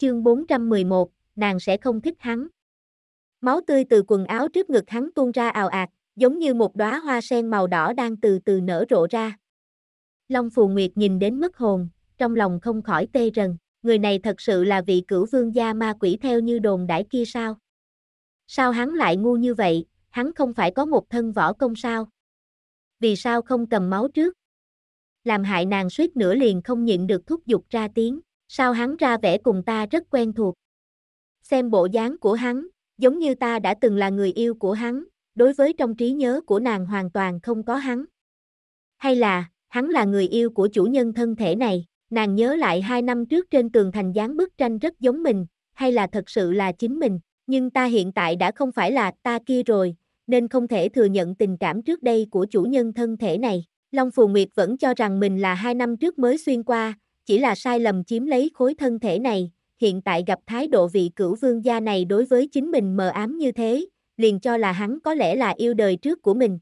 chương 411, nàng sẽ không thích hắn. Máu tươi từ quần áo trước ngực hắn tuôn ra ào ạt, giống như một đóa hoa sen màu đỏ đang từ từ nở rộ ra. Long Phù Nguyệt nhìn đến mất hồn, trong lòng không khỏi tê rần, người này thật sự là vị cửu vương gia ma quỷ theo như đồn đãi kia sao? Sao hắn lại ngu như vậy, hắn không phải có một thân võ công sao? Vì sao không cầm máu trước? Làm hại nàng suýt nữa liền không nhịn được thúc giục ra tiếng sao hắn ra vẻ cùng ta rất quen thuộc. Xem bộ dáng của hắn, giống như ta đã từng là người yêu của hắn, đối với trong trí nhớ của nàng hoàn toàn không có hắn. Hay là, hắn là người yêu của chủ nhân thân thể này, nàng nhớ lại hai năm trước trên tường thành dáng bức tranh rất giống mình, hay là thật sự là chính mình, nhưng ta hiện tại đã không phải là ta kia rồi, nên không thể thừa nhận tình cảm trước đây của chủ nhân thân thể này. Long Phù Nguyệt vẫn cho rằng mình là hai năm trước mới xuyên qua, chỉ là sai lầm chiếm lấy khối thân thể này, hiện tại gặp thái độ vị cửu vương gia này đối với chính mình mờ ám như thế, liền cho là hắn có lẽ là yêu đời trước của mình.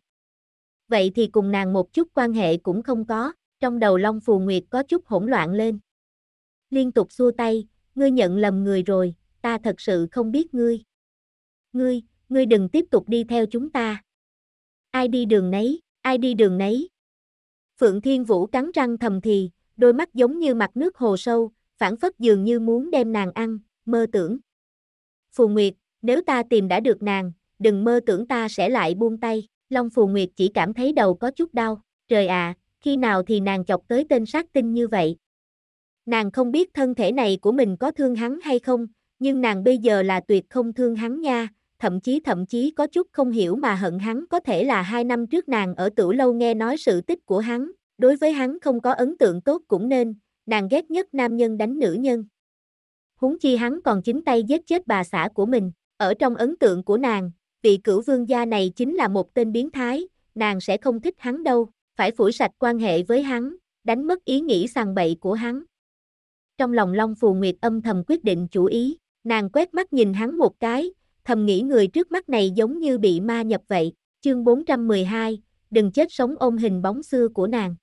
Vậy thì cùng nàng một chút quan hệ cũng không có, trong đầu Long Phù Nguyệt có chút hỗn loạn lên. Liên tục xua tay, ngươi nhận lầm người rồi, ta thật sự không biết ngươi. Ngươi, ngươi đừng tiếp tục đi theo chúng ta. Ai đi đường nấy, ai đi đường nấy. Phượng Thiên Vũ cắn răng thầm thì, đôi mắt giống như mặt nước hồ sâu, phản phất dường như muốn đem nàng ăn, mơ tưởng. Phù Nguyệt, nếu ta tìm đã được nàng, đừng mơ tưởng ta sẽ lại buông tay. Long Phù Nguyệt chỉ cảm thấy đầu có chút đau, trời ạ, khi nào thì nàng chọc tới tên sát tinh như vậy. Nàng không biết thân thể này của mình có thương hắn hay không, nhưng nàng bây giờ là tuyệt không thương hắn nha, thậm chí thậm chí có chút không hiểu mà hận hắn có thể là hai năm trước nàng ở tử lâu nghe nói sự tích của hắn, đối với hắn không có ấn tượng tốt cũng nên, nàng ghét nhất nam nhân đánh nữ nhân. Húng chi hắn còn chính tay giết chết bà xã của mình, ở trong ấn tượng của nàng, vị cửu vương gia này chính là một tên biến thái, nàng sẽ không thích hắn đâu, phải phủi sạch quan hệ với hắn, đánh mất ý nghĩ sàng bậy của hắn. Trong lòng Long Phù Nguyệt âm thầm quyết định chủ ý, nàng quét mắt nhìn hắn một cái, thầm nghĩ người trước mắt này giống như bị ma nhập vậy, chương 412, đừng chết sống ôm hình bóng xưa của nàng.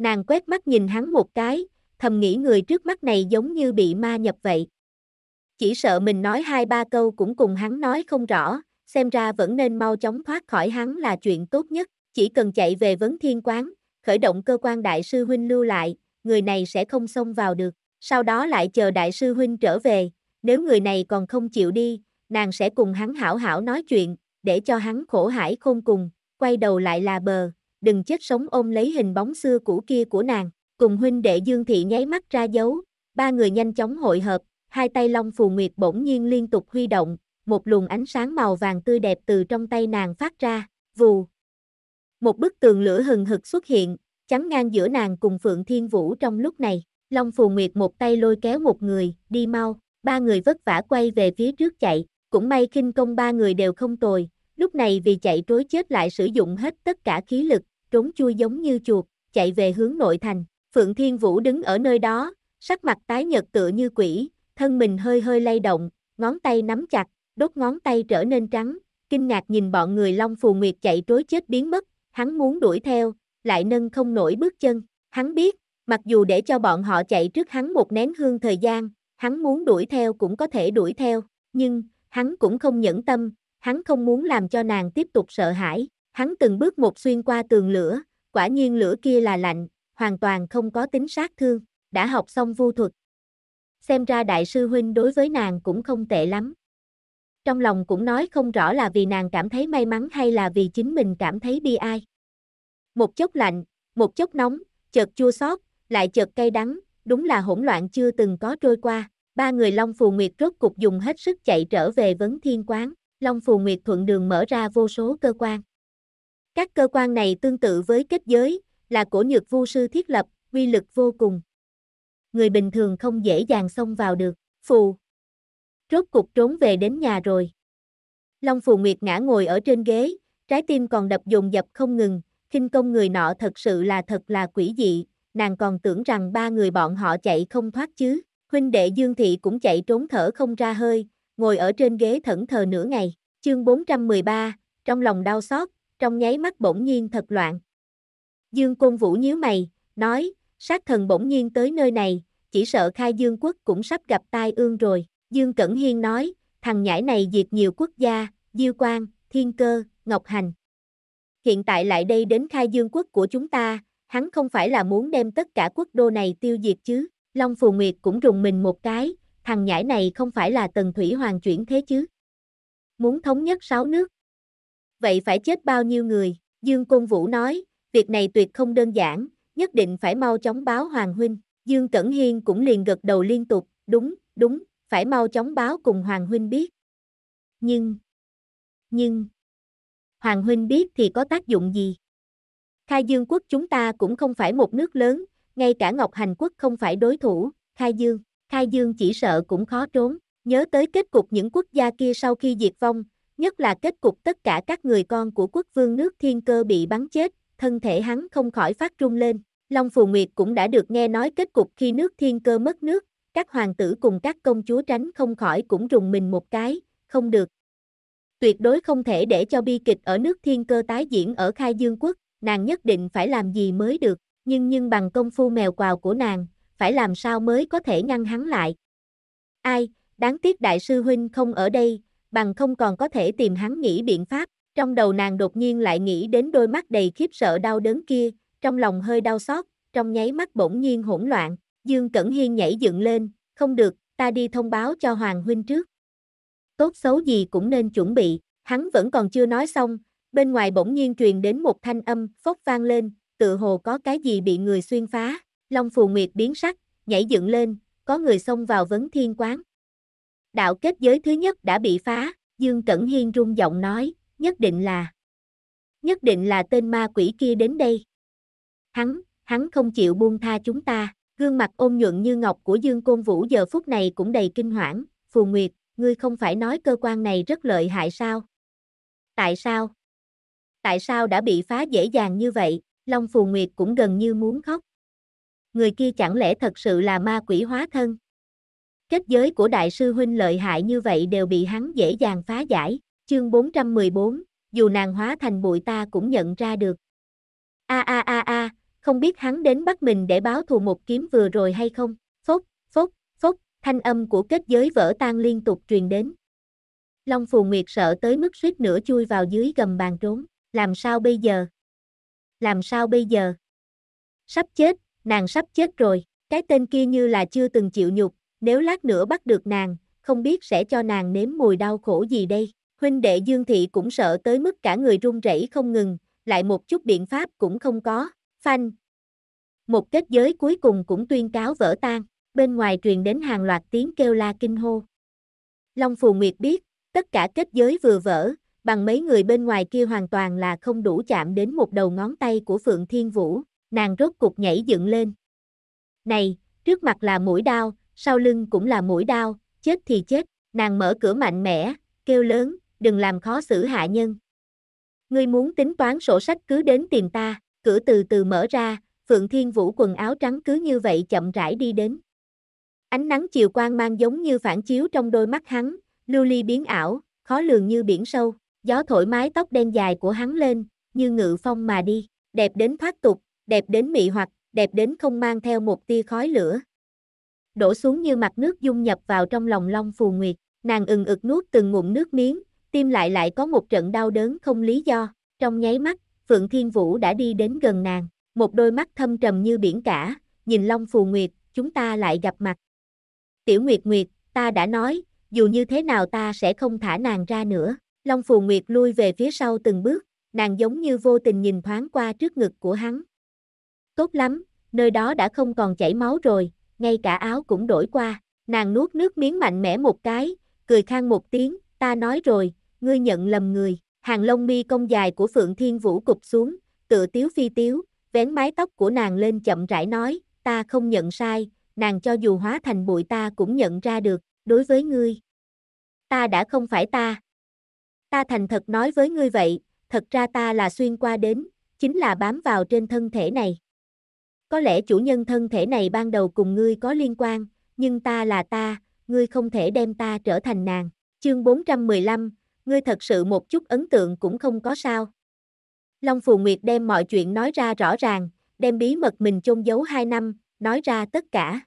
Nàng quét mắt nhìn hắn một cái, thầm nghĩ người trước mắt này giống như bị ma nhập vậy. Chỉ sợ mình nói hai ba câu cũng cùng hắn nói không rõ, xem ra vẫn nên mau chóng thoát khỏi hắn là chuyện tốt nhất, chỉ cần chạy về vấn thiên quán, khởi động cơ quan đại sư huynh lưu lại, người này sẽ không xông vào được, sau đó lại chờ đại sư huynh trở về, nếu người này còn không chịu đi, nàng sẽ cùng hắn hảo hảo nói chuyện, để cho hắn khổ hải khôn cùng, quay đầu lại là bờ, đừng chết sống ôm lấy hình bóng xưa cũ kia của nàng, cùng huynh đệ Dương Thị nháy mắt ra dấu, ba người nhanh chóng hội hợp, hai tay Long Phù Nguyệt bỗng nhiên liên tục huy động, một luồng ánh sáng màu vàng tươi đẹp từ trong tay nàng phát ra, vù. Một bức tường lửa hừng hực xuất hiện, chắn ngang giữa nàng cùng Phượng Thiên Vũ trong lúc này, Long Phù Nguyệt một tay lôi kéo một người, đi mau, ba người vất vả quay về phía trước chạy, cũng may khinh công ba người đều không tồi, Lúc này vì chạy trối chết lại sử dụng hết tất cả khí lực, trốn chui giống như chuột, chạy về hướng nội thành. Phượng Thiên Vũ đứng ở nơi đó, sắc mặt tái nhợt tựa như quỷ, thân mình hơi hơi lay động, ngón tay nắm chặt, đốt ngón tay trở nên trắng, kinh ngạc nhìn bọn người Long Phù Nguyệt chạy trối chết biến mất, hắn muốn đuổi theo, lại nâng không nổi bước chân, hắn biết, mặc dù để cho bọn họ chạy trước hắn một nén hương thời gian, hắn muốn đuổi theo cũng có thể đuổi theo, nhưng, hắn cũng không nhẫn tâm, hắn không muốn làm cho nàng tiếp tục sợ hãi, hắn từng bước một xuyên qua tường lửa, quả nhiên lửa kia là lạnh, hoàn toàn không có tính sát thương, đã học xong vu thuật. Xem ra đại sư huynh đối với nàng cũng không tệ lắm. Trong lòng cũng nói không rõ là vì nàng cảm thấy may mắn hay là vì chính mình cảm thấy bi ai. Một chốc lạnh, một chốc nóng, chợt chua xót, lại chợt cay đắng, đúng là hỗn loạn chưa từng có trôi qua. Ba người Long Phù Nguyệt rốt cục dùng hết sức chạy trở về vấn thiên quán. Long Phù Nguyệt Thuận Đường mở ra vô số cơ quan. Các cơ quan này tương tự với kết giới, là cổ nhược vu sư thiết lập, uy lực vô cùng. Người bình thường không dễ dàng xông vào được, phù. Rốt cục trốn về đến nhà rồi. Long Phù Nguyệt ngã ngồi ở trên ghế, trái tim còn đập dồn dập không ngừng, khinh công người nọ thật sự là thật là quỷ dị, nàng còn tưởng rằng ba người bọn họ chạy không thoát chứ. Huynh đệ Dương Thị cũng chạy trốn thở không ra hơi, ngồi ở trên ghế thẫn thờ nửa ngày, chương 413, trong lòng đau xót, trong nháy mắt bỗng nhiên thật loạn. Dương Côn Vũ nhíu mày, nói, sát thần bỗng nhiên tới nơi này, chỉ sợ khai dương quốc cũng sắp gặp tai ương rồi. Dương Cẩn Hiên nói, thằng nhãi này diệt nhiều quốc gia, Diêu Quang, Thiên Cơ, Ngọc Hành. Hiện tại lại đây đến khai dương quốc của chúng ta, hắn không phải là muốn đem tất cả quốc đô này tiêu diệt chứ. Long Phù Nguyệt cũng rùng mình một cái, thằng nhãi này không phải là tần thủy hoàng chuyển thế chứ. Muốn thống nhất sáu nước. Vậy phải chết bao nhiêu người, Dương Côn Vũ nói, việc này tuyệt không đơn giản, nhất định phải mau chóng báo Hoàng Huynh. Dương Cẩn Hiên cũng liền gật đầu liên tục, đúng, đúng, phải mau chóng báo cùng Hoàng Huynh biết. Nhưng, nhưng, Hoàng Huynh biết thì có tác dụng gì? Khai Dương quốc chúng ta cũng không phải một nước lớn, ngay cả Ngọc Hành quốc không phải đối thủ, Khai Dương khai dương chỉ sợ cũng khó trốn, nhớ tới kết cục những quốc gia kia sau khi diệt vong, nhất là kết cục tất cả các người con của quốc vương nước thiên cơ bị bắn chết, thân thể hắn không khỏi phát rung lên. Long Phù Nguyệt cũng đã được nghe nói kết cục khi nước thiên cơ mất nước, các hoàng tử cùng các công chúa tránh không khỏi cũng rùng mình một cái, không được. Tuyệt đối không thể để cho bi kịch ở nước thiên cơ tái diễn ở khai dương quốc, nàng nhất định phải làm gì mới được, nhưng nhưng bằng công phu mèo quào của nàng, phải làm sao mới có thể ngăn hắn lại. Ai, đáng tiếc đại sư huynh không ở đây, bằng không còn có thể tìm hắn nghĩ biện pháp, trong đầu nàng đột nhiên lại nghĩ đến đôi mắt đầy khiếp sợ đau đớn kia, trong lòng hơi đau xót, trong nháy mắt bỗng nhiên hỗn loạn, Dương Cẩn Hiên nhảy dựng lên, không được, ta đi thông báo cho Hoàng Huynh trước. Tốt xấu gì cũng nên chuẩn bị, hắn vẫn còn chưa nói xong, bên ngoài bỗng nhiên truyền đến một thanh âm phốc vang lên, tự hồ có cái gì bị người xuyên phá, Long Phù Nguyệt biến sắc, nhảy dựng lên, có người xông vào vấn thiên quán. Đạo kết giới thứ nhất đã bị phá, Dương Cẩn Hiên rung giọng nói, nhất định là, nhất định là tên ma quỷ kia đến đây. Hắn, hắn không chịu buông tha chúng ta, gương mặt ôm nhuận như ngọc của Dương Côn Vũ giờ phút này cũng đầy kinh hoảng, Phù Nguyệt, ngươi không phải nói cơ quan này rất lợi hại sao? Tại sao? Tại sao đã bị phá dễ dàng như vậy? Long Phù Nguyệt cũng gần như muốn khóc người kia chẳng lẽ thật sự là ma quỷ hóa thân? Kết giới của đại sư huynh lợi hại như vậy đều bị hắn dễ dàng phá giải, chương 414, dù nàng hóa thành bụi ta cũng nhận ra được. A a a a, không biết hắn đến bắt mình để báo thù một kiếm vừa rồi hay không? Phốc, phốc, phốc, thanh âm của kết giới vỡ tan liên tục truyền đến. Long Phù Nguyệt sợ tới mức suýt nữa chui vào dưới gầm bàn trốn, làm sao bây giờ? Làm sao bây giờ? Sắp chết, nàng sắp chết rồi, cái tên kia như là chưa từng chịu nhục, nếu lát nữa bắt được nàng, không biết sẽ cho nàng nếm mùi đau khổ gì đây. Huynh đệ Dương Thị cũng sợ tới mức cả người run rẩy không ngừng, lại một chút biện pháp cũng không có. Phanh. Một kết giới cuối cùng cũng tuyên cáo vỡ tan, bên ngoài truyền đến hàng loạt tiếng kêu la kinh hô. Long Phù Nguyệt biết, tất cả kết giới vừa vỡ, bằng mấy người bên ngoài kia hoàn toàn là không đủ chạm đến một đầu ngón tay của Phượng Thiên Vũ, nàng rốt cục nhảy dựng lên. Này, trước mặt là mũi đau sau lưng cũng là mũi đau chết thì chết, nàng mở cửa mạnh mẽ, kêu lớn, đừng làm khó xử hạ nhân. Ngươi muốn tính toán sổ sách cứ đến tìm ta, cửa từ từ mở ra, Phượng Thiên Vũ quần áo trắng cứ như vậy chậm rãi đi đến. Ánh nắng chiều quang mang giống như phản chiếu trong đôi mắt hắn, lưu ly biến ảo, khó lường như biển sâu, gió thổi mái tóc đen dài của hắn lên, như ngự phong mà đi, đẹp đến thoát tục, đẹp đến mị hoặc, đẹp đến không mang theo một tia khói lửa. Đổ xuống như mặt nước dung nhập vào trong lòng Long Phù Nguyệt, nàng ừng ực nuốt từng ngụm nước miếng, tim lại lại có một trận đau đớn không lý do, trong nháy mắt, Phượng Thiên Vũ đã đi đến gần nàng, một đôi mắt thâm trầm như biển cả, nhìn Long Phù Nguyệt, chúng ta lại gặp mặt. Tiểu Nguyệt Nguyệt, ta đã nói, dù như thế nào ta sẽ không thả nàng ra nữa. Long Phù Nguyệt lui về phía sau từng bước, nàng giống như vô tình nhìn thoáng qua trước ngực của hắn, Tốt lắm, nơi đó đã không còn chảy máu rồi, ngay cả áo cũng đổi qua. Nàng nuốt nước miếng mạnh mẽ một cái, cười khang một tiếng, ta nói rồi, ngươi nhận lầm người. Hàng lông mi công dài của Phượng Thiên Vũ cục xuống, tựa tiếu phi tiếu, vén mái tóc của nàng lên chậm rãi nói, ta không nhận sai, nàng cho dù hóa thành bụi ta cũng nhận ra được, đối với ngươi. Ta đã không phải ta. Ta thành thật nói với ngươi vậy, thật ra ta là xuyên qua đến, chính là bám vào trên thân thể này. Có lẽ chủ nhân thân thể này ban đầu cùng ngươi có liên quan, nhưng ta là ta, ngươi không thể đem ta trở thành nàng. Chương 415, ngươi thật sự một chút ấn tượng cũng không có sao. Long Phù Nguyệt đem mọi chuyện nói ra rõ ràng, đem bí mật mình chôn giấu hai năm, nói ra tất cả.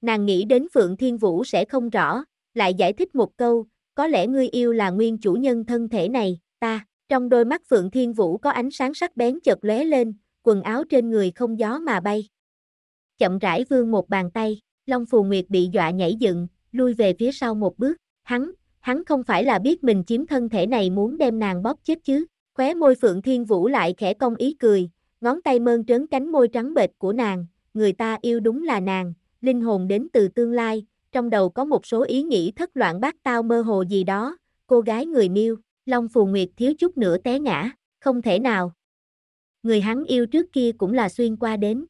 Nàng nghĩ đến Phượng Thiên Vũ sẽ không rõ, lại giải thích một câu, có lẽ ngươi yêu là nguyên chủ nhân thân thể này, ta. Trong đôi mắt Phượng Thiên Vũ có ánh sáng sắc bén chợt lóe lên, quần áo trên người không gió mà bay. Chậm rãi vương một bàn tay, Long Phù Nguyệt bị dọa nhảy dựng, lui về phía sau một bước, hắn, hắn không phải là biết mình chiếm thân thể này muốn đem nàng bóp chết chứ, khóe môi Phượng Thiên Vũ lại khẽ cong ý cười, ngón tay mơn trớn cánh môi trắng bệch của nàng, người ta yêu đúng là nàng, linh hồn đến từ tương lai, trong đầu có một số ý nghĩ thất loạn bát tao mơ hồ gì đó, cô gái người miêu, Long Phù Nguyệt thiếu chút nữa té ngã, không thể nào, người hắn yêu trước kia cũng là xuyên qua đến.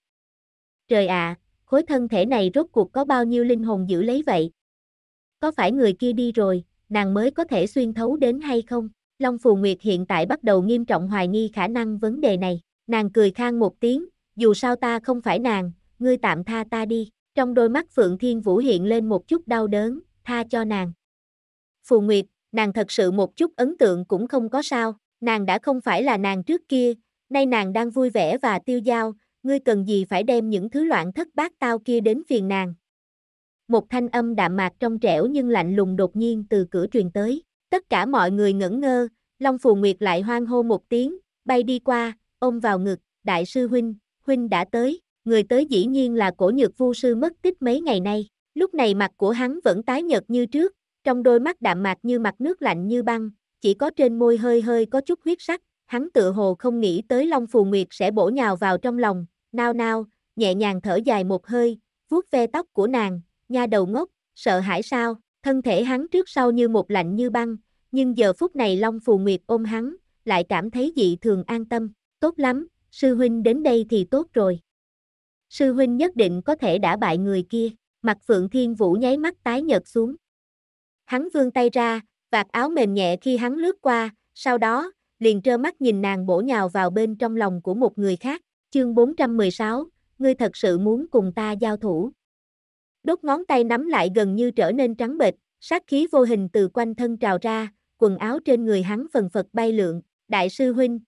Trời ạ, à, khối thân thể này rốt cuộc có bao nhiêu linh hồn giữ lấy vậy? Có phải người kia đi rồi, nàng mới có thể xuyên thấu đến hay không? Long Phù Nguyệt hiện tại bắt đầu nghiêm trọng hoài nghi khả năng vấn đề này. Nàng cười khang một tiếng, dù sao ta không phải nàng, ngươi tạm tha ta đi. Trong đôi mắt Phượng Thiên Vũ hiện lên một chút đau đớn, tha cho nàng. Phù Nguyệt, nàng thật sự một chút ấn tượng cũng không có sao, nàng đã không phải là nàng trước kia, Nay nàng đang vui vẻ và tiêu dao, ngươi cần gì phải đem những thứ loạn thất bát tao kia đến phiền nàng. Một thanh âm đạm mạc trong trẻo nhưng lạnh lùng đột nhiên từ cửa truyền tới. Tất cả mọi người ngẩn ngơ, Long Phù Nguyệt lại hoang hô một tiếng, bay đi qua, ôm vào ngực, đại sư huynh, huynh đã tới, người tới dĩ nhiên là cổ nhược vu sư mất tích mấy ngày nay. Lúc này mặt của hắn vẫn tái nhợt như trước, trong đôi mắt đạm mạc như mặt nước lạnh như băng, chỉ có trên môi hơi hơi có chút huyết sắc, hắn tựa hồ không nghĩ tới Long Phù Nguyệt sẽ bổ nhào vào trong lòng, nao nao, nhẹ nhàng thở dài một hơi, vuốt ve tóc của nàng, nha đầu ngốc, sợ hãi sao, thân thể hắn trước sau như một lạnh như băng, nhưng giờ phút này Long Phù Nguyệt ôm hắn, lại cảm thấy dị thường an tâm, tốt lắm, sư huynh đến đây thì tốt rồi. Sư huynh nhất định có thể đã bại người kia, mặt Phượng Thiên Vũ nháy mắt tái nhợt xuống. Hắn vươn tay ra, vạt áo mềm nhẹ khi hắn lướt qua, sau đó, liền trơ mắt nhìn nàng bổ nhào vào bên trong lòng của một người khác, chương 416, ngươi thật sự muốn cùng ta giao thủ. Đốt ngón tay nắm lại gần như trở nên trắng bệch, sát khí vô hình từ quanh thân trào ra, quần áo trên người hắn phần phật bay lượn, đại sư huynh.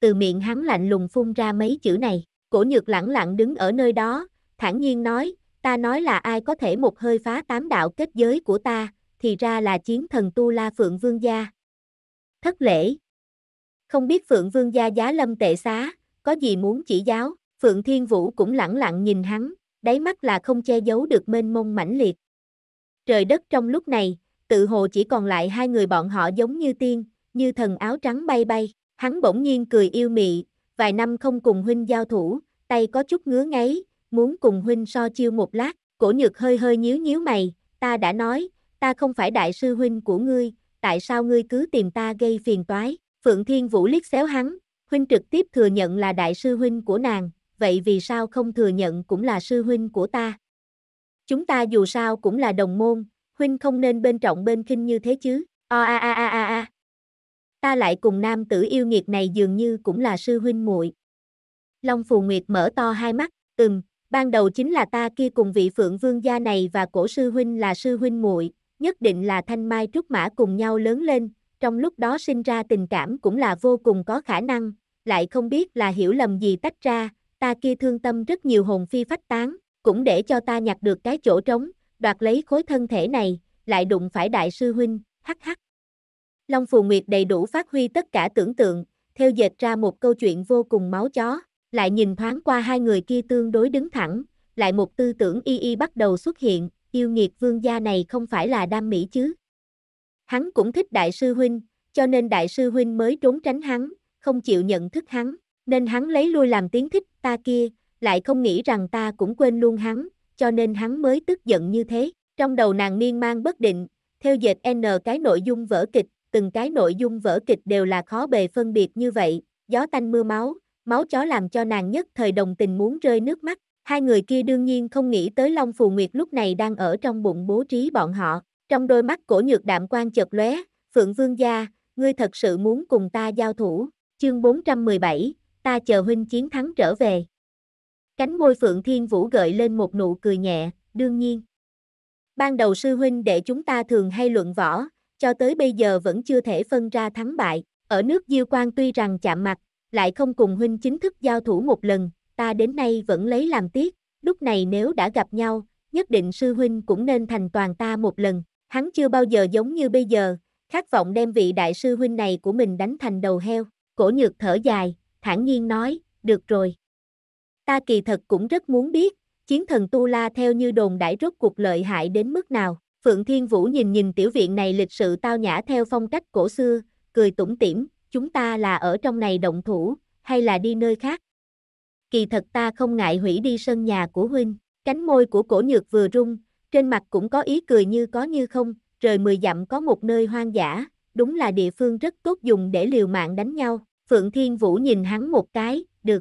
Từ miệng hắn lạnh lùng phun ra mấy chữ này, cổ nhược lẳng lặng đứng ở nơi đó, thản nhiên nói, ta nói là ai có thể một hơi phá tám đạo kết giới của ta, thì ra là chiến thần Tu La Phượng Vương Gia. Thất lễ không biết Phượng Vương gia giá lâm tệ xá, có gì muốn chỉ giáo, Phượng Thiên Vũ cũng lẳng lặng nhìn hắn, đáy mắt là không che giấu được mênh mông mãnh liệt. Trời đất trong lúc này, tự hồ chỉ còn lại hai người bọn họ giống như tiên, như thần áo trắng bay bay, hắn bỗng nhiên cười yêu mị, vài năm không cùng huynh giao thủ, tay có chút ngứa ngáy, muốn cùng huynh so chiêu một lát, cổ nhược hơi hơi nhíu nhíu mày, ta đã nói, ta không phải đại sư huynh của ngươi, tại sao ngươi cứ tìm ta gây phiền toái, Phượng Thiên Vũ liếc xéo hắn, huynh trực tiếp thừa nhận là đại sư huynh của nàng, vậy vì sao không thừa nhận cũng là sư huynh của ta? Chúng ta dù sao cũng là đồng môn, huynh không nên bên trọng bên khinh như thế chứ. O a a a a a. Ta lại cùng nam tử yêu nghiệt này dường như cũng là sư huynh muội. Long Phù Nguyệt mở to hai mắt, "Ừm, ban đầu chính là ta kia cùng vị Phượng Vương gia này và cổ sư huynh là sư huynh muội, nhất định là thanh mai trúc mã cùng nhau lớn lên, trong lúc đó sinh ra tình cảm cũng là vô cùng có khả năng, lại không biết là hiểu lầm gì tách ra, ta kia thương tâm rất nhiều hồn phi phách tán, cũng để cho ta nhặt được cái chỗ trống, đoạt lấy khối thân thể này, lại đụng phải đại sư huynh, hắc hắc. Long Phù Nguyệt đầy đủ phát huy tất cả tưởng tượng, theo dệt ra một câu chuyện vô cùng máu chó, lại nhìn thoáng qua hai người kia tương đối đứng thẳng, lại một tư tưởng y y bắt đầu xuất hiện, yêu nghiệt vương gia này không phải là đam mỹ chứ. Hắn cũng thích đại sư huynh, cho nên đại sư huynh mới trốn tránh hắn, không chịu nhận thức hắn, nên hắn lấy lui làm tiếng thích ta kia, lại không nghĩ rằng ta cũng quên luôn hắn, cho nên hắn mới tức giận như thế. Trong đầu nàng miên man bất định, theo dệt n cái nội dung vỡ kịch, từng cái nội dung vỡ kịch đều là khó bề phân biệt như vậy, gió tanh mưa máu, máu chó làm cho nàng nhất thời đồng tình muốn rơi nước mắt. Hai người kia đương nhiên không nghĩ tới Long Phù Nguyệt lúc này đang ở trong bụng bố trí bọn họ, trong đôi mắt cổ nhược đạm quan chợt lóe, Phượng Vương gia, ngươi thật sự muốn cùng ta giao thủ. Chương 417, ta chờ huynh chiến thắng trở về. Cánh môi Phượng Thiên Vũ gợi lên một nụ cười nhẹ, đương nhiên. Ban đầu sư huynh để chúng ta thường hay luận võ, cho tới bây giờ vẫn chưa thể phân ra thắng bại. Ở nước Diêu Quan tuy rằng chạm mặt, lại không cùng huynh chính thức giao thủ một lần, ta đến nay vẫn lấy làm tiếc, lúc này nếu đã gặp nhau, nhất định sư huynh cũng nên thành toàn ta một lần. Hắn chưa bao giờ giống như bây giờ, khát vọng đem vị đại sư huynh này của mình đánh thành đầu heo. Cổ nhược thở dài, thản nhiên nói, được rồi. Ta kỳ thật cũng rất muốn biết, chiến thần Tu La theo như đồn đãi rốt cuộc lợi hại đến mức nào. Phượng Thiên Vũ nhìn nhìn tiểu viện này lịch sự tao nhã theo phong cách cổ xưa, cười tủm tỉm, chúng ta là ở trong này động thủ, hay là đi nơi khác. Kỳ thật ta không ngại hủy đi sân nhà của huynh, cánh môi của cổ nhược vừa rung, trên mặt cũng có ý cười như có như không, rời mười dặm có một nơi hoang dã, đúng là địa phương rất tốt dùng để liều mạng đánh nhau. Phượng Thiên Vũ nhìn hắn một cái, được.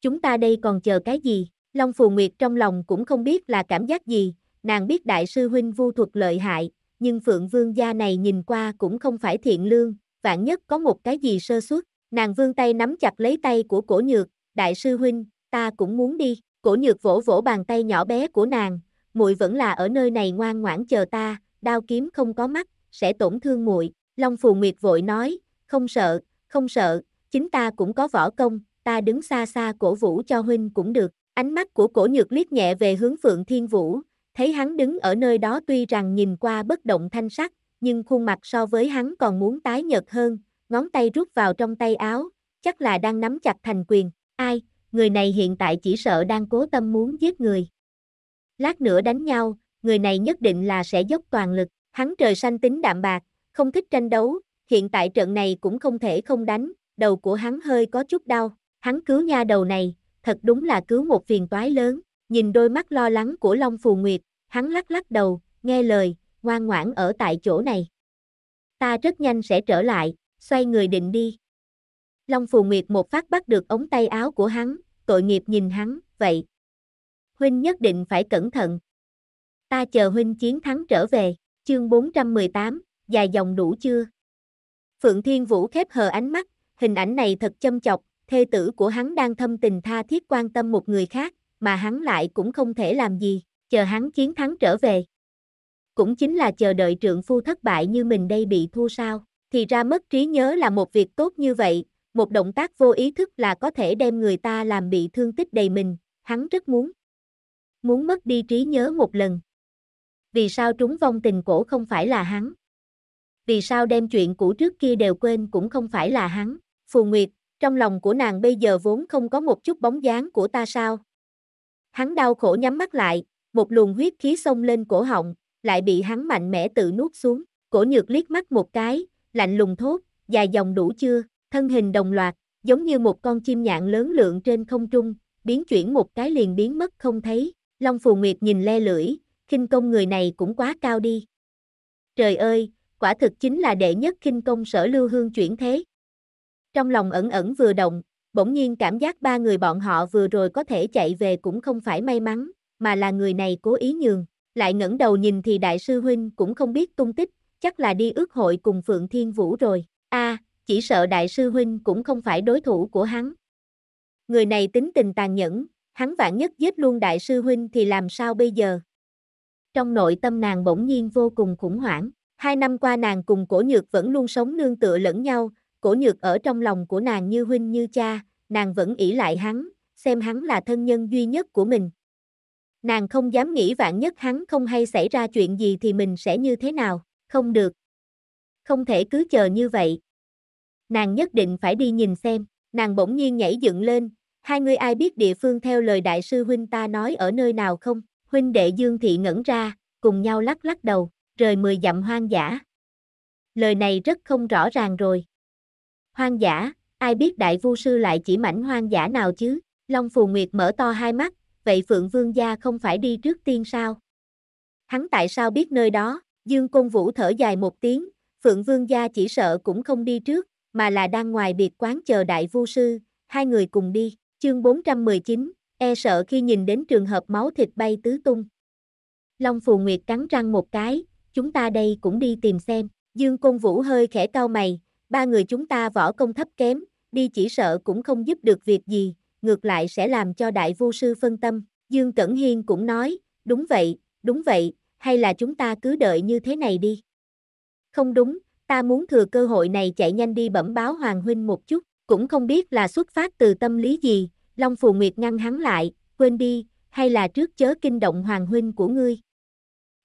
Chúng ta đây còn chờ cái gì? Long Phù Nguyệt trong lòng cũng không biết là cảm giác gì, nàng biết đại sư huynh vu thuật lợi hại, nhưng Phượng Vương gia này nhìn qua cũng không phải thiện lương, vạn nhất có một cái gì sơ suất. Nàng vương tay nắm chặt lấy tay của cổ nhược, đại sư huynh, ta cũng muốn đi, cổ nhược vỗ vỗ bàn tay nhỏ bé của nàng, muội vẫn là ở nơi này ngoan ngoãn chờ ta, đao kiếm không có mắt, sẽ tổn thương muội." Long Phù Nguyệt vội nói, "Không sợ, không sợ, chính ta cũng có võ công, ta đứng xa xa cổ vũ cho huynh cũng được." Ánh mắt của Cổ Nhược liếc nhẹ về hướng Phượng Thiên Vũ, thấy hắn đứng ở nơi đó tuy rằng nhìn qua bất động thanh sắc, nhưng khuôn mặt so với hắn còn muốn tái nhợt hơn, ngón tay rút vào trong tay áo, chắc là đang nắm chặt thành quyền. Ai, người này hiện tại chỉ sợ đang cố tâm muốn giết người. Lát nữa đánh nhau, người này nhất định là sẽ dốc toàn lực. Hắn trời xanh tính đạm bạc, không thích tranh đấu, hiện tại trận này cũng không thể không đánh, đầu của hắn hơi có chút đau. Hắn cứu nha đầu này, thật đúng là cứu một phiền toái lớn. Nhìn đôi mắt lo lắng của Long Phù Nguyệt, hắn lắc lắc đầu, nghe lời, ngoan ngoãn ở tại chỗ này. Ta rất nhanh sẽ trở lại, xoay người định đi. Long Phù Nguyệt một phát bắt được ống tay áo của hắn, tội nghiệp nhìn hắn, vậy, huynh nhất định phải cẩn thận. Ta chờ huynh chiến thắng trở về, chương 418, dài dòng đủ chưa? Phượng Thiên Vũ khép hờ ánh mắt, hình ảnh này thật châm chọc, thê tử của hắn đang thâm tình tha thiết quan tâm một người khác, mà hắn lại cũng không thể làm gì, chờ hắn chiến thắng trở về. Cũng chính là chờ đợi trượng phu thất bại như mình đây bị thua sao, thì ra mất trí nhớ là một việc tốt như vậy, một động tác vô ý thức là có thể đem người ta làm bị thương tích đầy mình, hắn rất muốn muốn mất đi trí nhớ một lần. Vì sao trúng vong tình cổ không phải là hắn? Vì sao đem chuyện cũ trước kia đều quên cũng không phải là hắn? Phù Nguyệt, trong lòng của nàng bây giờ vốn không có một chút bóng dáng của ta sao? Hắn đau khổ nhắm mắt lại, một luồng huyết khí xông lên cổ họng, lại bị hắn mạnh mẽ tự nuốt xuống, cổ nhược liếc mắt một cái, lạnh lùng thốt, dài dòng đủ chưa, thân hình đồng loạt, giống như một con chim nhạn lớn lượng trên không trung, biến chuyển một cái liền biến mất không thấy, Long Phù Nguyệt nhìn le lưỡi, khinh công người này cũng quá cao đi. Trời ơi, quả thực chính là đệ nhất khinh công sở lưu hương chuyển thế. Trong lòng ẩn ẩn vừa động, bỗng nhiên cảm giác ba người bọn họ vừa rồi có thể chạy về cũng không phải may mắn, mà là người này cố ý nhường. Lại ngẩng đầu nhìn thì đại sư huynh cũng không biết tung tích, chắc là đi ước hội cùng Phượng Thiên Vũ rồi. a chỉ sợ đại sư huynh cũng không phải đối thủ của hắn. Người này tính tình tàn nhẫn, hắn vạn nhất giết luôn đại sư huynh thì làm sao bây giờ? Trong nội tâm nàng bỗng nhiên vô cùng khủng hoảng, hai năm qua nàng cùng cổ nhược vẫn luôn sống nương tựa lẫn nhau, cổ nhược ở trong lòng của nàng như huynh như cha, nàng vẫn ỷ lại hắn, xem hắn là thân nhân duy nhất của mình. Nàng không dám nghĩ vạn nhất hắn không hay xảy ra chuyện gì thì mình sẽ như thế nào, không được. Không thể cứ chờ như vậy. Nàng nhất định phải đi nhìn xem, nàng bỗng nhiên nhảy dựng lên, Hai ngươi ai biết địa phương theo lời đại sư huynh ta nói ở nơi nào không? Huynh đệ Dương Thị ngẩn ra, cùng nhau lắc lắc đầu, rời mười dặm hoang dã. Lời này rất không rõ ràng rồi. Hoang dã, ai biết đại vu sư lại chỉ mảnh hoang dã nào chứ? Long Phù Nguyệt mở to hai mắt, vậy Phượng Vương gia không phải đi trước tiên sao? Hắn tại sao biết nơi đó? Dương Côn Vũ thở dài một tiếng, Phượng Vương gia chỉ sợ cũng không đi trước, mà là đang ngoài biệt quán chờ đại vu sư, hai người cùng đi. Chương 419, e sợ khi nhìn đến trường hợp máu thịt bay tứ tung. Long Phù Nguyệt cắn răng một cái, chúng ta đây cũng đi tìm xem. Dương Công Vũ hơi khẽ cau mày, ba người chúng ta võ công thấp kém, đi chỉ sợ cũng không giúp được việc gì, ngược lại sẽ làm cho đại vô sư phân tâm. Dương Cẩn Hiên cũng nói, đúng vậy, đúng vậy, hay là chúng ta cứ đợi như thế này đi. Không đúng, ta muốn thừa cơ hội này chạy nhanh đi bẩm báo Hoàng Huynh một chút cũng không biết là xuất phát từ tâm lý gì, Long Phù Nguyệt ngăn hắn lại, quên đi, hay là trước chớ kinh động hoàng huynh của ngươi.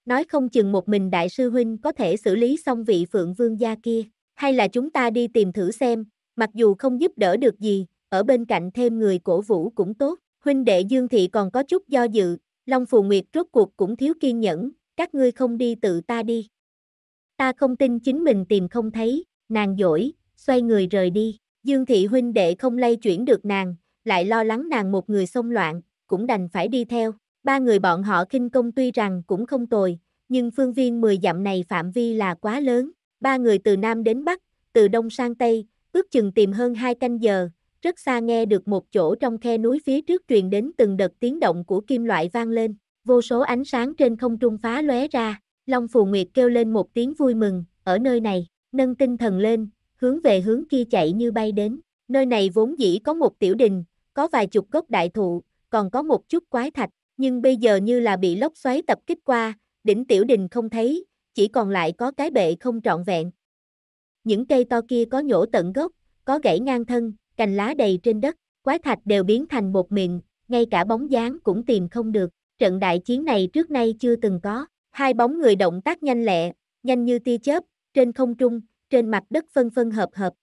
Nói không chừng một mình đại sư huynh có thể xử lý xong vị phượng vương gia kia, hay là chúng ta đi tìm thử xem, mặc dù không giúp đỡ được gì, ở bên cạnh thêm người cổ vũ cũng tốt, huynh đệ Dương Thị còn có chút do dự, Long Phù Nguyệt rốt cuộc cũng thiếu kiên nhẫn, các ngươi không đi tự ta đi. Ta không tin chính mình tìm không thấy, nàng dỗi, xoay người rời đi. Dương thị huynh đệ không lay chuyển được nàng, lại lo lắng nàng một người xông loạn, cũng đành phải đi theo. Ba người bọn họ kinh công tuy rằng cũng không tồi, nhưng phương viên 10 dặm này phạm vi là quá lớn. Ba người từ Nam đến Bắc, từ Đông sang Tây, ước chừng tìm hơn hai canh giờ, rất xa nghe được một chỗ trong khe núi phía trước truyền đến từng đợt tiếng động của kim loại vang lên. Vô số ánh sáng trên không trung phá lóe ra, Long Phù Nguyệt kêu lên một tiếng vui mừng, ở nơi này, nâng tinh thần lên, hướng về hướng kia chạy như bay đến. Nơi này vốn dĩ có một tiểu đình, có vài chục gốc đại thụ, còn có một chút quái thạch, nhưng bây giờ như là bị lốc xoáy tập kích qua, đỉnh tiểu đình không thấy, chỉ còn lại có cái bệ không trọn vẹn. Những cây to kia có nhổ tận gốc, có gãy ngang thân, cành lá đầy trên đất, quái thạch đều biến thành một miệng, ngay cả bóng dáng cũng tìm không được. Trận đại chiến này trước nay chưa từng có, hai bóng người động tác nhanh lẹ, nhanh như tia chớp, trên không trung, trên mặt đất phân phân hợp hợp.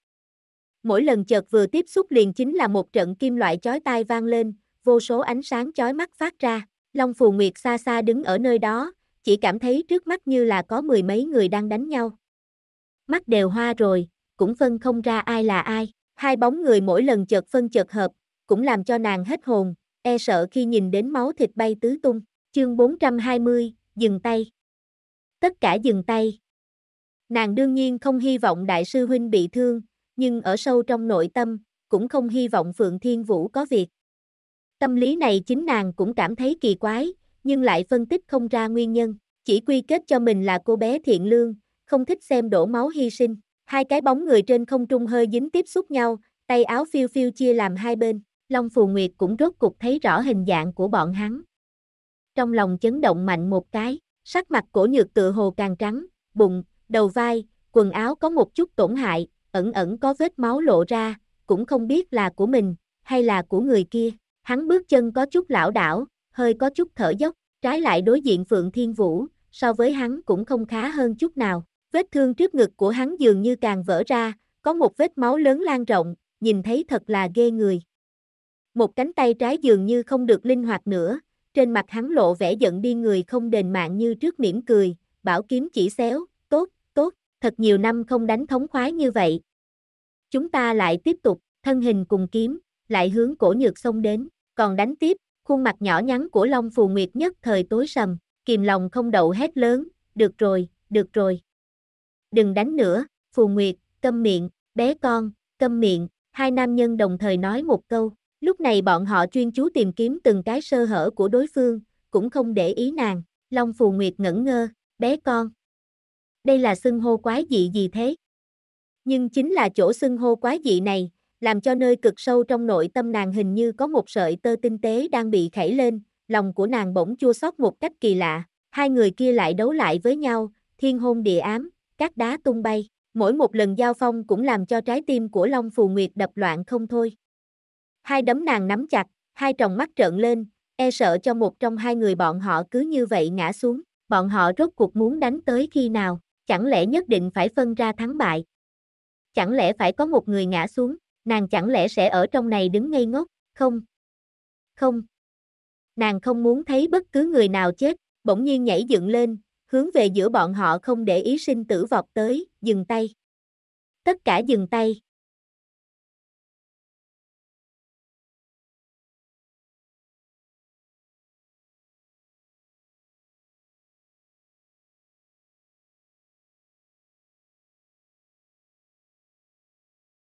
Mỗi lần chợt vừa tiếp xúc liền chính là một trận kim loại chói tai vang lên, vô số ánh sáng chói mắt phát ra. Long Phù Nguyệt xa xa đứng ở nơi đó, chỉ cảm thấy trước mắt như là có mười mấy người đang đánh nhau. Mắt đều hoa rồi, cũng phân không ra ai là ai, hai bóng người mỗi lần chợt phân chợt hợp, cũng làm cho nàng hết hồn, e sợ khi nhìn đến máu thịt bay tứ tung. Chương 420, dừng tay. Tất cả dừng tay. Nàng đương nhiên không hy vọng đại sư huynh bị thương, nhưng ở sâu trong nội tâm, cũng không hy vọng Phượng Thiên Vũ có việc. Tâm lý này chính nàng cũng cảm thấy kỳ quái, nhưng lại phân tích không ra nguyên nhân, chỉ quy kết cho mình là cô bé thiện lương, không thích xem đổ máu hy sinh. Hai cái bóng người trên không trung hơi dính tiếp xúc nhau, tay áo phiêu phiêu chia làm hai bên, Long Phù Nguyệt cũng rốt cục thấy rõ hình dạng của bọn hắn. Trong lòng chấn động mạnh một cái, sắc mặt cổ nhược tự hồ càng trắng, bụng, đầu vai, quần áo có một chút tổn hại, ẩn ẩn có vết máu lộ ra, cũng không biết là của mình, hay là của người kia. Hắn bước chân có chút lảo đảo, hơi có chút thở dốc, trái lại đối diện Phượng Thiên Vũ, so với hắn cũng không khá hơn chút nào. Vết thương trước ngực của hắn dường như càng vỡ ra, có một vết máu lớn lan rộng, nhìn thấy thật là ghê người. Một cánh tay trái dường như không được linh hoạt nữa, trên mặt hắn lộ vẻ giận đi người không đền mạng như trước mỉm cười, bảo kiếm chỉ xéo, thật nhiều năm không đánh thống khoái như vậy. Chúng ta lại tiếp tục, thân hình cùng kiếm, lại hướng cổ nhược xông đến, còn đánh tiếp, khuôn mặt nhỏ nhắn của Long Phù Nguyệt nhất thời tối sầm, kìm lòng không đậu hét lớn, được rồi, được rồi. Đừng đánh nữa, Phù Nguyệt, câm miệng, bé con, câm miệng, hai nam nhân đồng thời nói một câu, lúc này bọn họ chuyên chú tìm kiếm từng cái sơ hở của đối phương, cũng không để ý nàng, Long Phù Nguyệt ngẩn ngơ, bé con, đây là xưng hô quái dị gì thế? Nhưng chính là chỗ xưng hô quái dị này, làm cho nơi cực sâu trong nội tâm nàng hình như có một sợi tơ tinh tế đang bị khẩy lên, lòng của nàng bỗng chua xót một cách kỳ lạ, hai người kia lại đấu lại với nhau, thiên hôn địa ám, các đá tung bay, mỗi một lần giao phong cũng làm cho trái tim của Long Phù Nguyệt đập loạn không thôi. Hai đấm nàng nắm chặt, hai tròng mắt trợn lên, e sợ cho một trong hai người bọn họ cứ như vậy ngã xuống, bọn họ rốt cuộc muốn đánh tới khi nào. Chẳng lẽ nhất định phải phân ra thắng bại? Chẳng lẽ phải có một người ngã xuống, nàng chẳng lẽ sẽ ở trong này đứng ngây ngốc, không? Không. Nàng không muốn thấy bất cứ người nào chết, bỗng nhiên nhảy dựng lên, hướng về giữa bọn họ không để ý sinh tử vọt tới, dừng tay. Tất cả dừng tay.